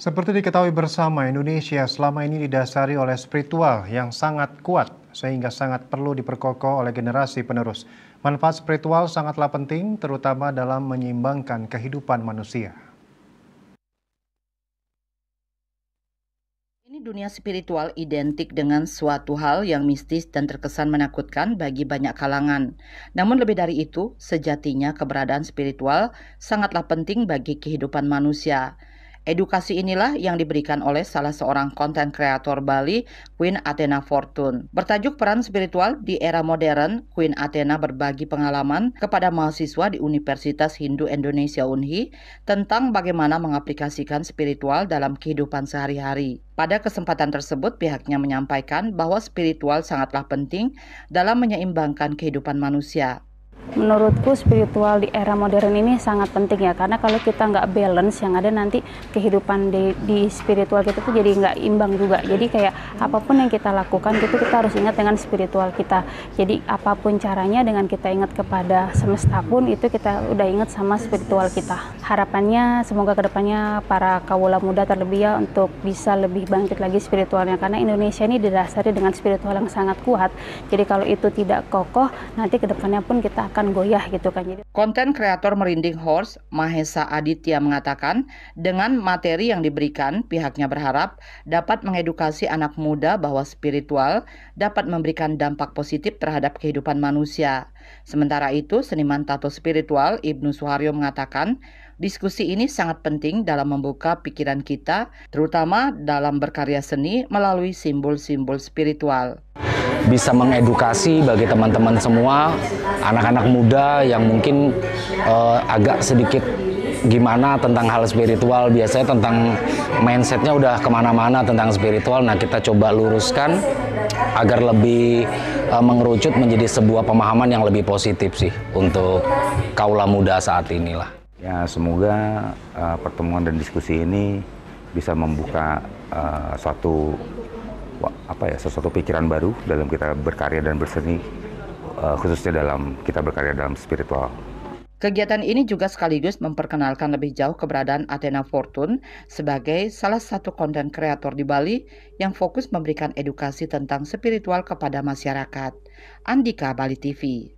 Seperti diketahui bersama, Indonesia selama ini didasari oleh spiritual yang sangat kuat, sehingga sangat perlu diperkokoh oleh generasi penerus. Manfaat spiritual sangatlah penting, terutama dalam menyeimbangkan kehidupan manusia. Ini dunia spiritual identik dengan suatu hal yang mistis dan terkesan menakutkan bagi banyak kalangan. Namun lebih dari itu, sejatinya keberadaan spiritual sangatlah penting bagi kehidupan manusia. Edukasi inilah yang diberikan oleh salah seorang konten kreator Bali, Queen Athena Fortune. Bertajuk peran spiritual di era modern, Queen Athena berbagi pengalaman kepada mahasiswa di Universitas Hindu Indonesia UNHI tentang bagaimana mengaplikasikan spiritual dalam kehidupan sehari-hari. Pada kesempatan tersebut, pihaknya menyampaikan bahwa spiritual sangatlah penting dalam menyeimbangkan kehidupan manusia menurutku spiritual di era modern ini sangat penting ya karena kalau kita nggak balance yang ada nanti kehidupan di, di spiritual kita tuh jadi nggak imbang juga jadi kayak apapun yang kita lakukan itu kita harus ingat dengan spiritual kita jadi apapun caranya dengan kita ingat kepada semesta pun itu kita udah ingat sama spiritual kita harapannya semoga kedepannya para kawula muda terlebih ya untuk bisa lebih bangkit lagi spiritualnya karena Indonesia ini didasari dengan spiritual yang sangat kuat jadi kalau itu tidak kokoh nanti kedepannya pun kita akan akan goyah gitu kan. Jadi konten kreator Merinding Horse Mahesa Aditya mengatakan dengan materi yang diberikan pihaknya berharap dapat mengedukasi anak muda bahwa spiritual dapat memberikan dampak positif terhadap kehidupan manusia. Sementara itu, seniman tato spiritual Ibnu Suharyo mengatakan, diskusi ini sangat penting dalam membuka pikiran kita, terutama dalam berkarya seni melalui simbol-simbol spiritual bisa mengedukasi bagi teman-teman semua, anak-anak muda yang mungkin uh, agak sedikit gimana tentang hal spiritual biasanya tentang mindsetnya udah kemana-mana tentang spiritual nah kita coba luruskan agar lebih uh, mengerucut menjadi sebuah pemahaman yang lebih positif sih untuk kaula muda saat inilah ya semoga uh, pertemuan dan diskusi ini bisa membuka uh, suatu apa ya sesuatu pikiran baru dalam kita berkarya dan berseni eh, khususnya dalam kita berkarya dalam spiritual. Kegiatan ini juga sekaligus memperkenalkan lebih jauh keberadaan Athena Fortune sebagai salah satu konten kreator di Bali yang fokus memberikan edukasi tentang spiritual kepada masyarakat. Andika Bali TV